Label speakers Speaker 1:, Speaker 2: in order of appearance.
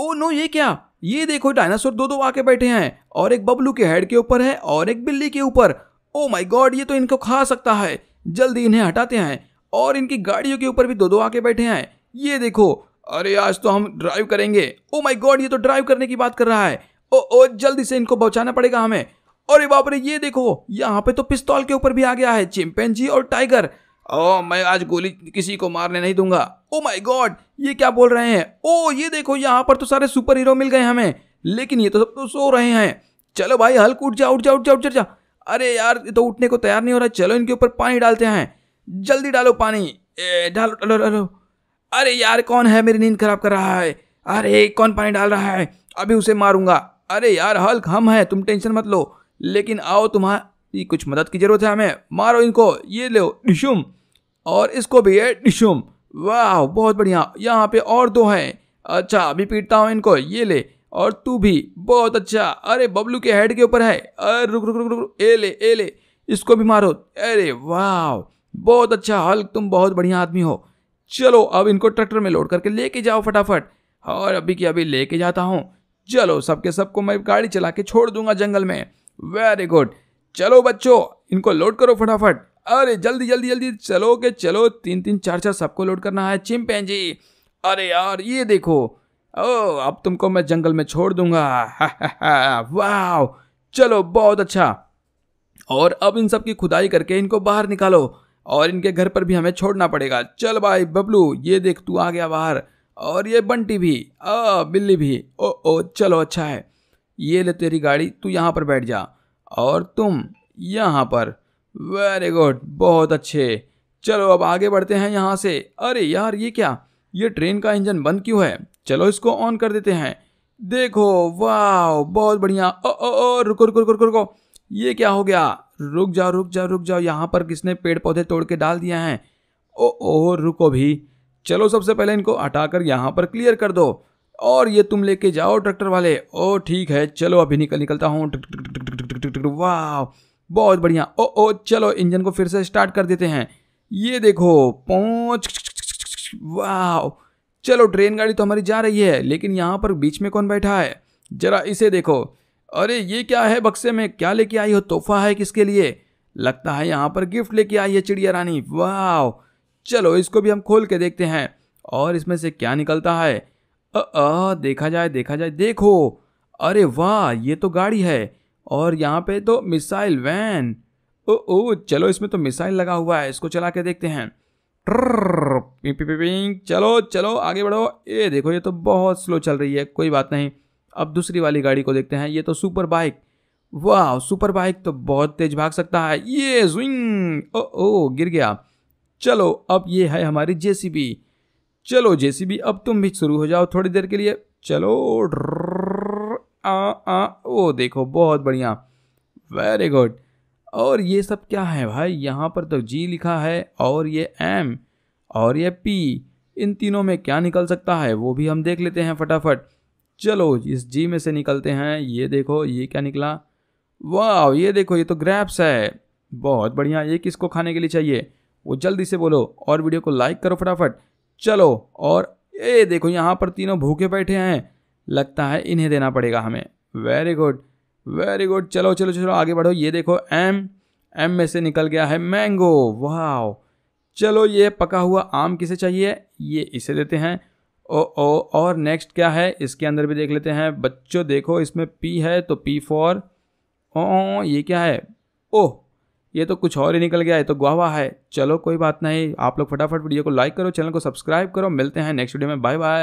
Speaker 1: oh no ये क्या ये देखो डायनासोर दो दो आके बैठे हैं और एक बबलू के हेड के ऊपर है और एक बिल्ली के ऊपर ओ माई गॉड ये तो इनको खा सकता है जल्दी इन्हें हटाते हैं और इनकी गाड़ियों के ऊपर भी दो दो आके बैठे हैं ये देखो अरे आज तो हम ड्राइव करेंगे ओ माय गॉड ये तो ड्राइव करने की बात कर रहा है ओ ओ जल्दी से इनको बचाना पड़ेगा हमें अरे बाप रे ये देखो यहाँ पे तो पिस्तौल के ऊपर भी आ गया है चिमपेन और टाइगर ओ मैं आज गोली किसी को मारने नहीं दूंगा ओ माय गॉड ये क्या बोल रहे हैं ओ oh, ये देखो यहाँ पर तो सारे सुपर हीरो मिल गए हमें लेकिन ये तो सब तो सो रहे हैं चलो भाई हल्क उठ जा उठ जा उठ जा उठ जा अरे यार ये तो उठने को तैयार नहीं हो रहा चलो इनके ऊपर पानी डालते हैं जल्दी डालो पानी ए, डालो डालो डालो अरे यार कौन है मेरी नींद खराब कर रहा है अरे कौन पानी डाल रहा है अभी उसे मारूंगा अरे यार हल्क हम हैं तुम टेंशन मत लो लेकिन आओ तुम्हारी कुछ मदद की ज़रूरत है हमें मारो इनको ये लो डिशुम और इसको भी है डिशुम वाह बहुत बढ़िया यहाँ पे और दो हैं अच्छा अभी पीटता हूँ इनको ये ले और तू भी बहुत अच्छा अरे बबलू के हेड के ऊपर है अरे रुक रुक रुक रुक ए ले ए ले इसको भी मारो अरे वाह बहुत अच्छा हल्क तुम बहुत बढ़िया आदमी हो चलो अब इनको ट्रैक्टर में लोड करके लेके जाओ फटाफट और अभी की अभी लेके जाता हूँ चलो सबके सबको मैं गाड़ी चला के छोड़ दूंगा जंगल में वेरी गुड चलो बच्चों इनको लोड करो फटाफट अरे जल्दी जल्दी जल्दी चलो के चलो तीन तीन चार चार सबको लोड करना है जी अरे यार ये देखो ओ अब तुमको मैं जंगल में छोड़ दूंगा वाह चलो बहुत अच्छा और अब इन सब की खुदाई करके इनको बाहर निकालो और इनके घर पर भी हमें छोड़ना पड़ेगा चल भाई बबलू ये देख तू आ गया बाहर और ये बंटी भी अ बिल्ली भी ओ ओ चलो अच्छा है ये ले तेरी गाड़ी तू यहाँ पर बैठ जा और तुम यहाँ पर वेरी गुड बहुत अच्छे चलो अब आगे बढ़ते हैं यहाँ से अरे यार ये क्या ये ट्रेन का इंजन बंद क्यों है चलो इसको ऑन कर देते हैं देखो वाह बहुत बढ़िया ओ ओ ओ रुको रुको रुको रुको ये क्या हो गया रुक जाओ रुक जाओ रुक जाओ यहाँ पर किसने पेड़ पौधे तोड़ के डाल दिया है ओ ओ रुको भी चलो सबसे पहले इनको हटा कर यहाँ पर क्लियर कर दो और ये तुम लेके जाओ ट्रैक्टर वाले ओ ठीक है चलो अभी निकल निकलता हूँ वाह बहुत बढ़िया ओ ओ चलो इंजन को फिर से स्टार्ट कर देते हैं ये देखो पहुँच वाह चलो ट्रेन गाड़ी तो हमारी जा रही है लेकिन यहाँ पर बीच में कौन बैठा है जरा इसे देखो अरे ये क्या है बक्से में क्या लेके आई हो तोहफा है किसके लिए लगता है यहाँ पर गिफ्ट लेके आई है चिड़िया रानी वाह चलो इसको भी हम खोल के देखते हैं और इसमें से क्या निकलता है अ देखा जाए देखा जाए देखो अरे वाह ये तो गाड़ी है और यहाँ पे तो मिसाइल वैन ओ ओ चलो इसमें तो मिसाइल लगा हुआ है इसको चला के देखते हैं पिंग पिंग पिंग चलो चलो आगे बढ़ो ये देखो ये तो बहुत स्लो चल रही है कोई बात नहीं अब दूसरी वाली गाड़ी को देखते हैं ये तो सुपर बाइक वाह सुपर बाइक तो बहुत तेज भाग सकता है ये स्विंग ओ ओ गिर गया चलो अब ये है हमारी जेसीबी चलो जेसीबी अब तुम भी शुरू हो जाओ थोड़ी देर के लिए चलो आ आ ओ देखो बहुत बढ़िया वेरी गुड और ये सब क्या है भाई यहाँ पर तो जी लिखा है और ये एम और ये पी इन तीनों में क्या निकल सकता है वो भी हम देख लेते हैं फटाफट चलो इस जी में से निकलते हैं ये देखो ये क्या निकला वाह ये देखो ये तो ग्रैप्स है बहुत बढ़िया ये किसको खाने के लिए चाहिए वो जल्दी से बोलो और वीडियो को लाइक करो फटाफट चलो और ये देखो यहाँ पर तीनों भूखे बैठे हैं लगता है इन्हें देना पड़ेगा हमें वेरी गुड वेरी गुड चलो चलो चलो आगे बढ़ो ये देखो एम एम में से निकल गया है मैंगो वाह चलो ये पका हुआ आम किसे चाहिए ये इसे देते हैं ओ ओ और नेक्स्ट क्या है इसके अंदर भी देख लेते हैं बच्चों देखो इसमें पी है तो पी फॉर ओ ये क्या है ओह ये तो कुछ और ही निकल गया है तो गुआवा है चलो कोई बात नहीं आप लोग फटाफट वीडियो को लाइक करो चैनल को सब्सक्राइब करो मिलते हैं नेक्स्ट वीडियो में बाय बाय